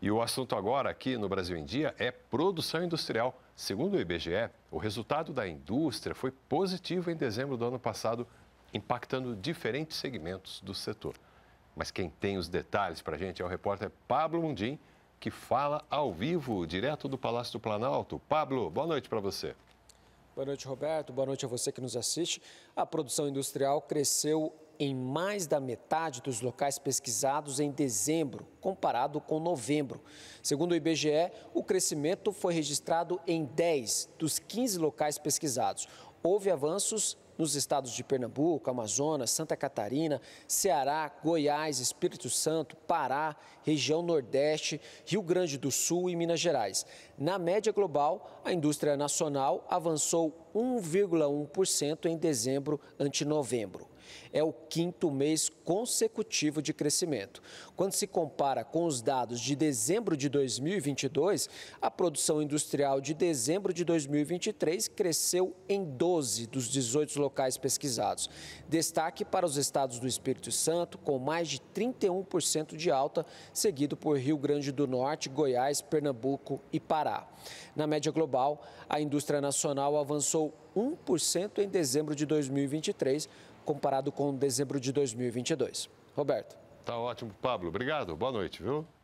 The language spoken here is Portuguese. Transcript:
E o assunto agora aqui no Brasil em Dia é produção industrial. Segundo o IBGE, o resultado da indústria foi positivo em dezembro do ano passado, impactando diferentes segmentos do setor. Mas quem tem os detalhes para a gente é o repórter Pablo Mundim, que fala ao vivo, direto do Palácio do Planalto. Pablo, boa noite para você. Boa noite, Roberto. Boa noite a você que nos assiste. A produção industrial cresceu em mais da metade dos locais pesquisados em dezembro, comparado com novembro. Segundo o IBGE, o crescimento foi registrado em 10 dos 15 locais pesquisados. Houve avanços nos estados de Pernambuco, Amazonas, Santa Catarina, Ceará, Goiás, Espírito Santo, Pará, região Nordeste, Rio Grande do Sul e Minas Gerais. Na média global, a indústria nacional avançou 1,1% em dezembro ante novembro. É o quinto mês consecutivo de crescimento. Quando se compara com os dados de dezembro de 2022, a produção industrial de dezembro de 2023 cresceu em 12 dos 18 locais pesquisados. Destaque para os estados do Espírito Santo, com mais de 31% de alta, seguido por Rio Grande do Norte, Goiás, Pernambuco e Pará. Na média global, a indústria nacional avançou 1% em dezembro de 2023, comparado com dezembro de 2022. Roberto. Tá ótimo, Pablo. Obrigado. Boa noite, viu?